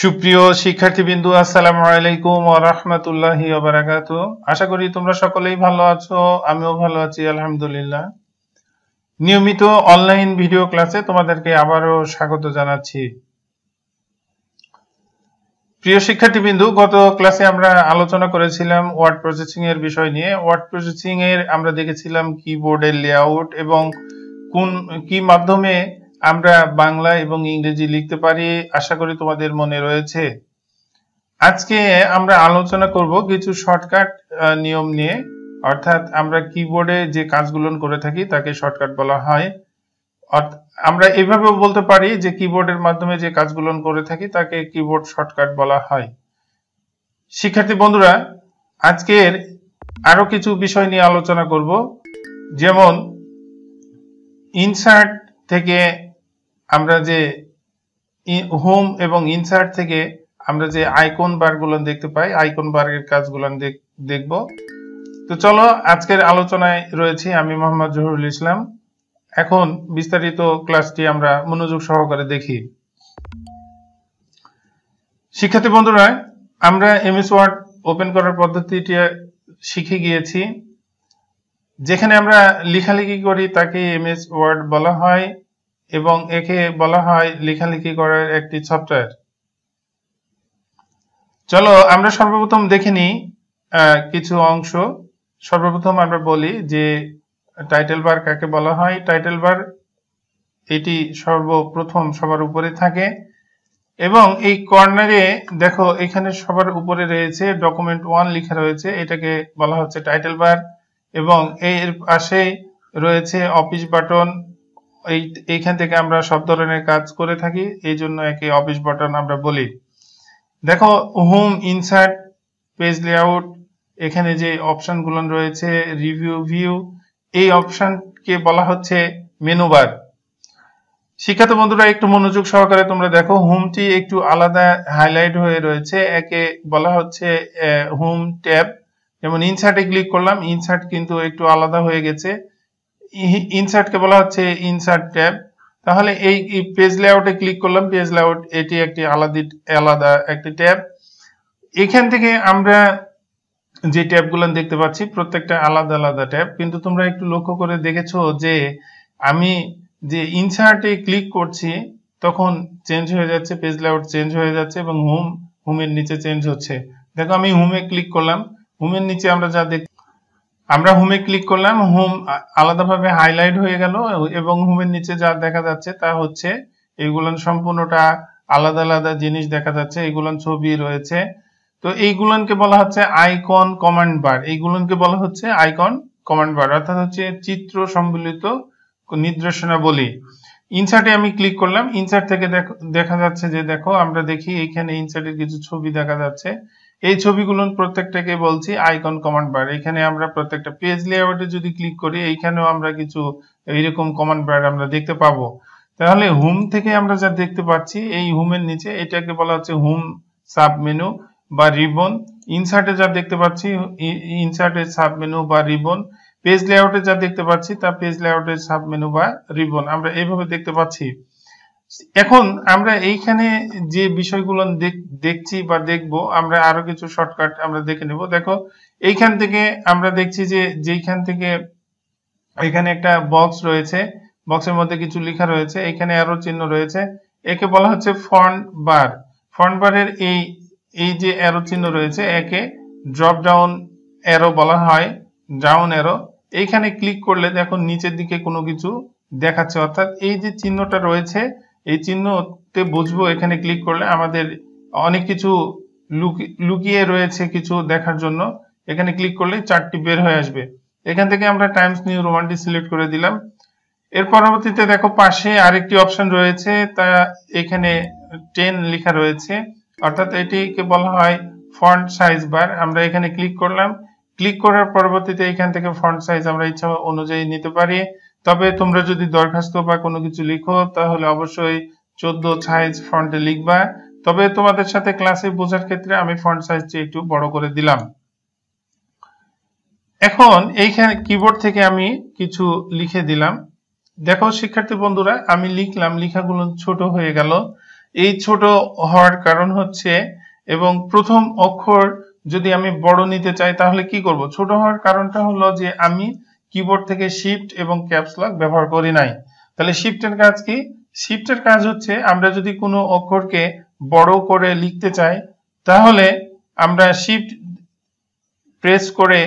সুপ্রিয় শিক্ষার্থীবৃন্দু আসসালামু আলাইকুম রাহমাতুল্লাহি ওয়া বারাকাতু আশা করি তোমরা সকলেই ভালো আছো আমিও ভালো আছি আলহামদুলিল্লাহ নিয়মিত অনলাইন ভিডিও ক্লাসে তোমাদেরকে আবারও স্বাগত জানাচ্ছি প্রিয় শিক্ষার্থীবৃন্দু গত ক্লাসে আমরা আলোচনা করেছিলাম ওয়ার্ড প্রসেসিং এর বিষয় নিয়ে ওয়ার্ড প্রসেসিং এর আমরা দেখেছিলাম কিবোর্ডের লেআউট এবং কোন কি মাধ্যমে আমরা বাংলা এবং ইংরেজি লিখতে পারি আশা করি তোমাদের মনে রয়েছে আজকে আমরা আলোচনা করব কিছু শর্টকাট নিয়ম নিয়ে অর্থাৎ আমরা কিবোর্ডে যে কাজগুলো করে থাকি তাকে শর্টকাট বলা হয় আমরা এভাবেও বলতে পারি যে কিবোর্ডের মাধ্যমে যে কাজগুলো করে থাকি তাকে কিবোর্ড শর্টকাট বলা হয় শিক্ষার্থী বন্ধুরা আজকের আরো কিছু বিষয় নিয়ে আলোচনা করব যেমন ইনসার্ট থেকে আমরা যে হোম এবং ইনসার্ট থেকে আমরা যে আইকন বারগুলো দেখতে পাই আইকন বারের কাজগুলো দেখব তো চলো আজকের আলোচনায় রয়েছে আমি মোহাম্মদ জহুরুল ইসলাম এখন বিস্তারিত ক্লাসটি আমরা মনোযোগ সহকারে দেখি শিক্ষার্থী বন্ধুরা আমরা এমএস ওয়ার্ড ওপেন করার পদ্ধতিটি শিখে গিয়েছি যেখানে আমরা লেখালেখি করি তাকে এমএস ওয়ার্ড বলা হয় এবং একে বলা হয় লেখালেখি করার একটি সফটওয়্যার চলো আমরা সর্বপ্রথম দেখে নিই কিছু অংশ সর্বপ্রথম আমরা বলি যে টাইটেল বার কাকে বলা হয় টাইটেল বার এটি সর্বপ্রথম সবার উপরে থাকে এবং এই কর্নারে দেখো এখানে সবার উপরে রয়েছে ডকুমেন্ট ওয়ান লেখা রয়েছে এটাকে বলা হচ্ছে টাইটেল বার এবং এর পাশে রয়েছে অফিস বাটন এই এইখান থেকে আমরা সব ধরনের কাজ করে থাকি এই জন্য একে অফিস বাটন আমরা বলি দেখো হোম ইনসার্ট পেজ লেআউট এখানে যে অপশানগুলো রয়েছে রিভিউ ভিউ এই অপশানকে বলা হচ্ছে মেনু বার বন্ধুরা একটু মনোযোগ সহকারে তোমরা দেখো হোমটি একটু আলাদা হাইলাইট হয়ে রয়েছে একে বলা হচ্ছে হোম ট্যাব যেমন ইনসার্টে ক্লিক করলাম ইনসার্ট কিন্তু একটু আলাদা হয়ে গেছে কে বলা হচ্ছে ইনসার্ট ট্যাব তাহলে এই পেজ লেআউটে ক্লিক করলাম পেজ লেআউট এটি একটি আলাদা আলাদা একটি ট্যাব এখান থেকে আমরা যে ট্যাবগুলো দেখতে পাচ্ছি প্রত্যেকটা আলাদা আলাদা ট্যাব কিন্তু তোমরা একটু লক্ষ্য করে দেখেছো যে আমি যে ইনসার্টে ক্লিক করছি তখন চেঞ্জ হয়ে যাচ্ছে পেজ লেআউট চেঞ্জ হয়ে যাচ্ছে এবং হোম হোমের নিচে চেঞ্জ হচ্ছে দেখো আমি হোমে ক্লিক করলাম হোমের নিচে আমরা যা দেখতে আমরা হোমে ক্লিক করলাম হোম আলাদাভাবে হাইলাইট হয়ে গেল এবং হোমের নিচে যা দেখা যাচ্ছে তা হচ্ছে এইগুলান সম্পূর্ণটা আলাদা আলাদা জিনিস দেখা যাচ্ছে এইগুলান ছবি রয়েছে তো এইগুলানকে বলা হচ্ছে আইকন কমান্ড বার এইগুলানকে বলা হচ্ছে আইকন কমান্ড বার অর্থাৎ হচ্ছে চিত্র সম্বলিত নির্দেশনাবলী ইনসার্টে আমি ক্লিক করলাম ইনসার্ট থেকে দেখা যাচ্ছে যে দেখো আমরা দেখি এখানে ইনসার্টের কিছু ছবি দেখা যাচ্ছে এই ছবিগুলো প্রত্যেকটাকে বলছি আইকন কমান্ড বার এখানে আমরা প্রত্যেকটা পেজ লেআউটে যদি ক্লিক করি এইখানেও আমরা কিছু এইরকম কমান্ড বার আমরা দেখতে পাবো তাহলে হোম থেকে আমরা যা দেখতে পাচ্ছি এই হোমের নিচে এটাকে বলা হচ্ছে হোম সাব মেনু বা রিবন ইনসার্টে যা দেখতে পাচ্ছি ইনসার্টের সাব মেনু বা রিবন পেজ লেআউটে যা দেখতে পাচ্ছি তা পেজ লেআউটের সাব মেনু বা রিবন আমরা এইভাবে দেখতে পাচ্ছি এখন আমরা এইখানে যে বিষয়গুলো দেখছি বা দেখব আমরা আরো কিছু শর্টকাট আমরা দেখে নেব দেখো এইখান থেকে আমরা দেখছি যে যেইখান থেকে এখানে একটা বক্স রয়েছে বক্সের মধ্যে কিছু লেখা রয়েছে এখানে আরো চিহ্ন রয়েছে একে বলা হচ্ছে ফন্ট বার ফন্ট বারের এই এই যে অ্যারো চিহ্ন রয়েছে একে ড্রপ ডাউন অ্যারো বলা হয় ডাউন অ্যারো এইখানে ক্লিক করলে দেখো নিচের দিকে কোনো কিছু দেখাচ্ছে অর্থাৎ এই যে চিহ্নটা রয়েছে এই চিহ্নতে বুঝবো এখানে ক্লিক করলে আমাদের অনেক কিছু লুকিয়ে রয়েছে কিছু দেখার জন্য এখানে ক্লিক করলে চারটি বের হয়ে আসবে এখান থেকে আমরা টাইমস নিউ রোমানটি সিলেক্ট করে দিলাম এর পরবর্তীতে দেখো পাশে আরেকটি অপশন রয়েছে তা এখানে টেন লেখা রয়েছে অর্থাৎ এটিকে বলা হয় ফন্ট সাইজ বার আমরা এখানে ক্লিক করলাম ক্লিক করার পরবর্তীতে এখান থেকে ফন্ট সাইজ আমরা ইচ্ছা অনুযায়ী নিতে পারি তবে তোমরা যদি দরখাস্ত বা কোনো কিছু লিখো তাহলে অবশ্যই চোদ্দ সাইজ ফন্টে লিখবা তবে তোমাদের সাথে ক্লাসে বোঝার ক্ষেত্রে আমি ফন্ট সাইজটি একটু বড় করে দিলাম এখন এইখানে কিবোর্ড থেকে আমি কিছু লিখে দিলাম দেখো শিক্ষার্থী বন্ধুরা আমি লিখলাম লেখাগুলো ছোট হয়ে গেল এই ছোট হওয়ার কারণ হচ্ছে এবং প্রথম অক্ষর যদি আমি বড় নিতে চাই তাহলে কি করব ছোট হওয়ার কারণটা হলো যে আমি কিবোর্ড থেকে শিফট এবং ক্যাপস লক ব্যবহার করি নাই তাহলে শিফটের কাজ কি শিফটের কাজ হচ্ছে আমরা যদি কোনো অক্ষরকে বড় করে লিখতে চাই তাহলে আমরা শিফট প্রেস করে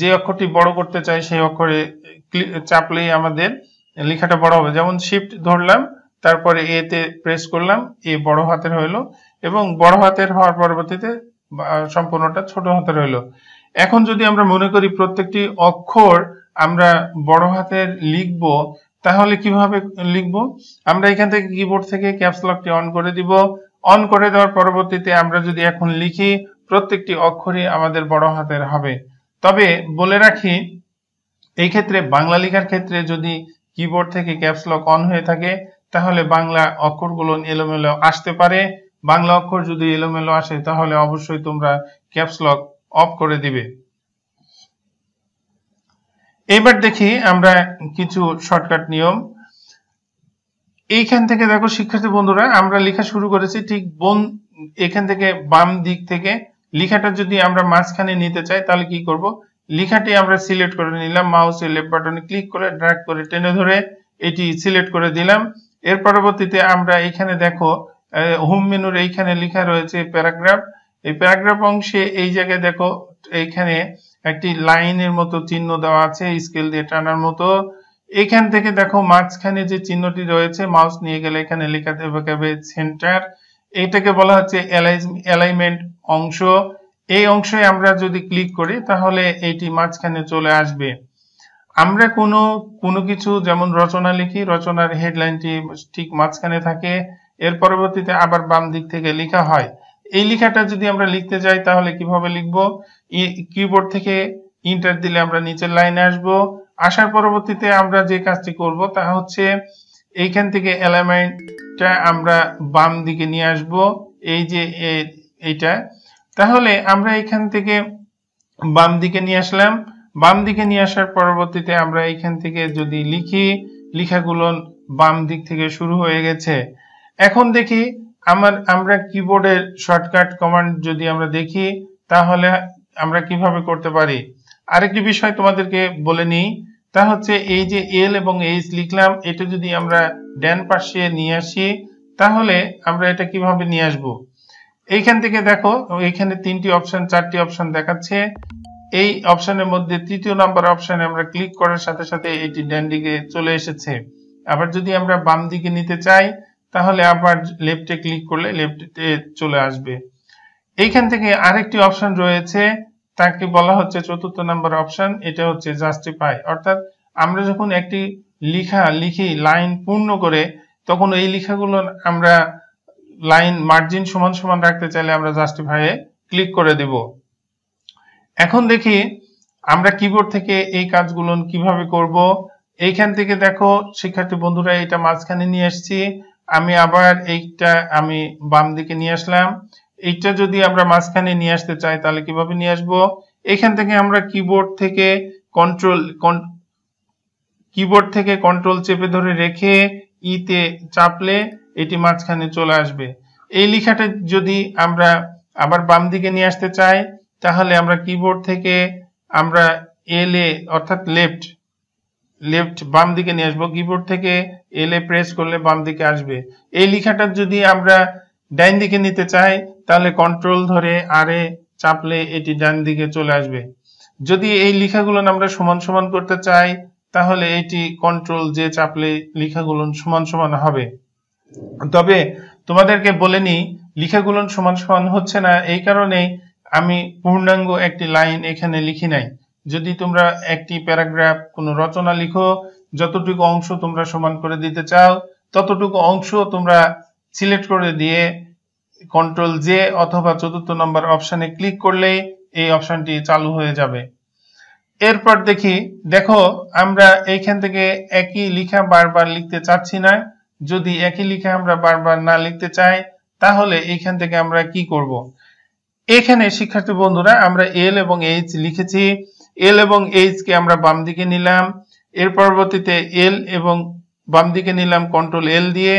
যে অক্ষরটি বড় করতে চাই সেই অক্ষরে চাপলেই আমাদের লেখাটা বড় হবে যেমন শিফট ধরলাম তারপরে এ তে প্রেস করলাম এ বড় হাতের হইলো এবং বড় হাতের হওয়ার পরবর্তীতে সম্পূর্ণটা ছোট হাতের হইলো এখন যদি আমরা মনে করি প্রত্যেকটি অক্ষর আমরা বড় হাতের লিখব তাহলে কিভাবে লিখব আমরা এখান থেকে কিবোর্ড থেকে ক্যাপস লকটি অন করে দিব অন করে দেওয়ার পরবর্তীতে আমরা যদি এখন লিখি প্রত্যেকটি অক্ষরই আমাদের বড় হাতের হবে তবে বলে রাখি এই ক্ষেত্রে বাংলা লেখার ক্ষেত্রে যদি কিবোর্ড থেকে ক্যাপস লক অন হয়ে থাকে তাহলে বাংলা অক্ষরগুলো এলোমেলো আসতে পারে বাংলা অক্ষর যদি এলোমেলো আসে তাহলে অবশ্যই তোমরা ক্যাপস লক অফ করে দিবে এবার দেখি আমরা কিছু শর্টকাট নিয়ম এইখান থেকে দেখো শিক্ষার্থী বন্ধুরা আমরা লেখা শুরু করেছি ঠিক বোন এখান থেকে বাম দিক থেকে লেখাটা যদি আমরা মাঝখানে নিতে চাই তাহলে কি করব লেখাটি আমরা সিলেক্ট করে নিলাম মাউসের লেফট বাটনে ক্লিক করে ড্র্যাগ করে টেনে ধরে এটি সিলেক্ট করে দিলাম এর পরবর্তীতে আমরা এখানে দেখো হোম মেনুর এইখানে লেখা রয়েছে প্যারাগ্রাফ এই প্যারাগ্রাফ অংশে এই জায়গায় দেখো এইখানে একটি লাইনের মতো চিহ্ন দেওয়া আছে স্কেল দিয়ে টানার মতো এখান থেকে দেখো মাঝখানে যে চিহ্নটি রয়েছে মাউস নিয়ে গেলে এখানে লেখা দেবে সেন্টার এটাকে বলা হচ্ছে অ্যালাইনমেন্ট অংশ এই অংশে আমরা যদি ক্লিক করি তাহলে এটি মাঝখানে চলে আসবে আমরা কোনো কোনো কিছু যেমন রচনা লিখি রচনার হেডলাইনটি ঠিক মাঝখানে থাকে এর পরবর্তীতে আবার বাম দিক থেকে লেখা হয় এই লেখাটা যদি আমরা লিখতে যাই তাহলে কিভাবে লিখবো কিবোর্ড থেকে ইন্টার দিলে আমরা নিচের লাইনে আসব আসার পরবর্তীতে আমরা যে কাজটি করব তা হচ্ছে এইখান থেকে এলিমেন্টটা আমরা বাম দিকে নিয়ে আসব এই যে এইটা তাহলে আমরা এখান থেকে বাম দিকে নিয়ে আসলাম বাম দিকে নিয়ে আসার পরবর্তীতে আমরা এইখান থেকে যদি লিখি লেখাগুলো বাম দিক থেকে শুরু হয়ে গেছে এখন দেখি আমার আমরা কিবোর্ডের শর্টকাট কমান্ড যদি আমরা দেখি তাহলে আমরা কিভাবে করতে পারি আরেকটি বিষয় তোমাদেরকে বলে নিই তা হচ্ছে এই যে এল এবং এইচ লিখলাম এটা যদি আমরা ড্যান পাশে নিয়ে আসি তাহলে আমরা এটা কিভাবে নিয়ে আসব এইখান থেকে দেখো এইখানে তিনটি অপশন চারটি অপশন দেখাচ্ছে এই অপশনের মধ্যে তৃতীয় নাম্বার অপশনে আমরা ক্লিক করার সাথে সাথে এটি ড্যান দিকে চলে এসেছে আবার যদি আমরা বাম দিকে নিতে চাই তাহলে আবার লেফটে ক্লিক করলে লেফটে চলে আসবে এইখান থেকে আরেকটি অপশন রয়েছে তাকে বলা হচ্ছে চতুর্থ নাম্বার অপশন এটা হচ্ছে জাস্টিফাই অর্থাৎ আমরা যখন একটি লিখা লিখি লাইন পূর্ণ করে তখন এই লেখাগুলো আমরা লাইন মার্জিন সমান সমান রাখতে চাইলে আমরা জাস্টিফাই ক্লিক করে দেব এখন দেখি আমরা কিবোর্ড থেকে এই কাজগুলো কিভাবে করব এইখান থেকে দেখো শিক্ষার্থী বন্ধুরা এটা মাঝখানে নিয়ে এসছি আমি আবার এইটা আমি বাম দিকে নিয়ে আসলাম এইটা যদি আমরা মাঝখানে নিয়ে আসতে চাই তাহলে কিভাবে নিয়ে আসবো এখান থেকে আমরা কিবোর্ড থেকে কন্ট্রোল কিবোর্ড থেকে কন্ট্রোল চেপে ধরে রেখে ইতে e চাপলে এটি মাঝখানে চলে আসবে এই লেখাটা যদি আমরা আবার বাম দিকে নিয়ে আসতে চাই তাহলে আমরা কিবোর্ড থেকে আমরা এল এ অর্থাৎ লেফট লেফট বাম দিকে নিয়ে আসবো কিবোর্ড থেকে এল এ প্রেস করলে বাম দিকে আসবে এই লেখাটা যদি আমরা ডাইন দিকে নিতে চাই তাহলে কন্ট্রোল ধরে আর এ চাপলে এটি ডান দিকে চলে আসবে যদি এই লেখাগুলো আমরা সমান সমান করতে চাই তাহলে এটি কন্ট্রোল যে চাপলে লেখাগুলো সমান সমান হবে তবে তোমাদেরকে বলে নি লেখাগুলো সমান সমান হচ্ছে না এই কারণে আমি পূর্ণাঙ্গ একটি লাইন এখানে লিখি নাই যদি তোমরা একটি প্যারাগ্রাফ কোনো রচনা লিখো যতটুকু অংশ তোমরা সমান করে দিতে চাও ততটুকু অংশ তোমরা সিলেক্ট করে দিয়ে কন্ট্রোল জে অথবা চতুর্থ নম্বর অপশানে ক্লিক করলেই এই অপশানটি চালু হয়ে যাবে এরপর দেখি দেখো আমরা এইখান থেকে একই লেখা বারবার লিখতে চাচ্ছি না যদি একই লেখা আমরা বারবার না লিখতে চাই তাহলে এইখান থেকে আমরা কি করব। এখানে শিক্ষার্থী বন্ধুরা আমরা এল এবং এইচ লিখেছি এল এবং এইচ কে আমরা বাম দিকে নিলাম এর পরবর্তীতে এল এবং বাম দিকে নিলাম কন্ট্রোল এল দিয়ে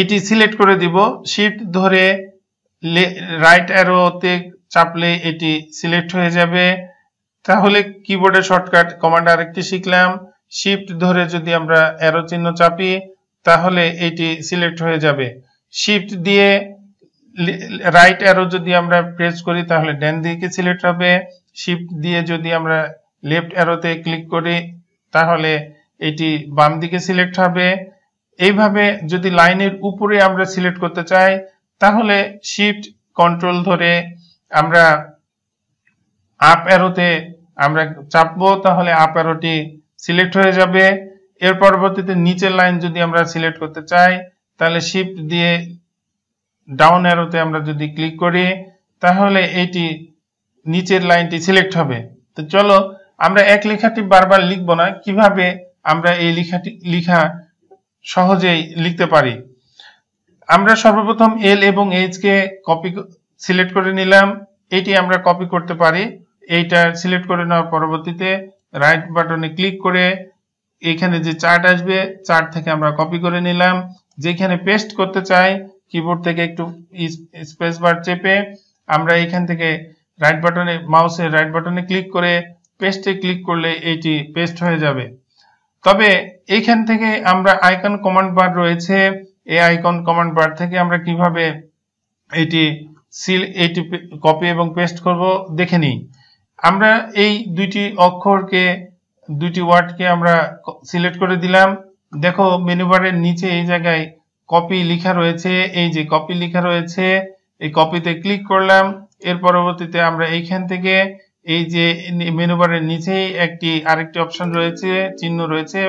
এটি সিলেক্ট করে দিব শিফট ধরে রাইট অ্যারোতে চাপলে এটি সিলেক্ট হয়ে যাবে তাহলে কিবোর্ডের শর্টকাট কমান্ড আরেকটি শিখলাম শিফট ধরে যদি আমরা অ্যারো চিহ্ন চাপি তাহলে এটি সিলেক্ট হয়ে যাবে শিফট দিয়ে রাইট অ্যারো যদি আমরা প্রেস করি তাহলে ডান দিকে সিলেক্ট হবে শিফট দিয়ে যদি আমরা লেফট অ্যারোতে ক্লিক করি তাহলে এটি বাম দিকে সিলেক্ট হবে এইভাবে যদি লাইনের উপরে আমরা সিলেক্ট করতে চাই তাহলে শিফট কন্ট্রোল ধরে আমরা আপ অ্যারোতে আমরা চাপবো তাহলে আপ অ্যারোটি সিলেক্ট হয়ে যাবে এর পরবর্তীতে নিচের লাইন যদি আমরা সিলেক্ট করতে চাই তাহলে শিফট দিয়ে ডাউন অ্যারোতে আমরা যদি ক্লিক করি তাহলে এটি নিচের লাইনটি সিলেক্ট হবে তো চলো আমরা এক লেখাটি বারবার লিখবো না কিভাবে আমরা এই লেখাটি লেখা সহজেই লিখতে পারি আমরা সর্বপ্রথম এল এবং এইচ কে কপি সিলেক্ট করে নিলাম এটি আমরা কপি করতে পারি এইটা সিলেক্ট করে নেওয়ার পরবর্তীতে রাইট বাটনে ক্লিক করে এখানে যে চার্ট আসবে চার্ট থেকে আমরা কপি করে নিলাম যেখানে পেস্ট করতে চাই কিবোর্ড থেকে একটু স্পেস বার চেপে আমরা এখান থেকে রাইট বাটনে মাউসের রাইট বাটনে ক্লিক করে পেস্টে ক্লিক করলে এটি পেস্ট হয়ে যাবে তবে এইখান থেকে আমরা আইকন কমান্ড বার রয়েছে এই আইকন কমান্ড বার থেকে আমরা কিভাবে এটি সিল এটি কপি এবং পেস্ট করব দেখে নিই আমরা এই দুইটি অক্ষরকে দুইটি ওয়ার্ডকে আমরা সিলেক্ট করে দিলাম দেখো মেনুবারের নিচে এই জায়গায় কপি লেখা রয়েছে এই যে কপি লেখা রয়েছে এই কপিতে ক্লিক করলাম এর পরবর্তীতে আমরা এইখান থেকে এই যে মেনুবারের নিচেই একটি আরেকটি অপশন রয়েছে চিহ্ন রয়েছে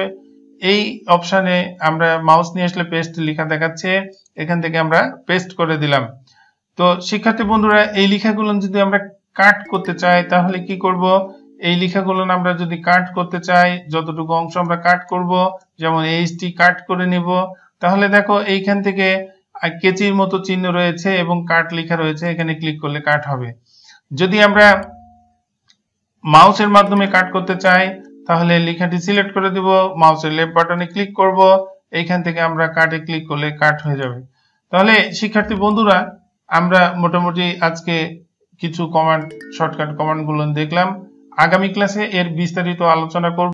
এই অপশানে আমরা মাউস নিয়ে আসলে পেস্ট লিখা দেখাচ্ছে এখান থেকে আমরা পেস্ট করে দিলাম তো শিক্ষার্থী বন্ধুরা এই লিখাগুলো যদি আমরা কাট করতে চাই তাহলে কি করব এই লেখাগুলো আমরা যদি কাট করতে চাই যতটুকু অংশ আমরা কাট করব যেমন এইচটি কাট করে নিব তাহলে দেখো এইখান থেকে কেচির মতো চিহ্ন রয়েছে এবং কাট লিখা রয়েছে এখানে ক্লিক করলে কাট হবে যদি আমরা মাউসের মাধ্যমে কাট করতে চাই তাহলে লেখাটি সিলেক্ট করে দিব মাউসের লেফট বাটনে ক্লিক করব এইখান থেকে আমরা কাটে ক্লিক করলে কাট হয়ে যাবে তাহলে শিক্ষার্থী বন্ধুরা আমরা মোটামুটি আজকে কিছু কমান্ড শর্টকাট কমান্ডগুলো দেখলাম আগামী ক্লাসে এর বিস্তারিত আলোচনা করব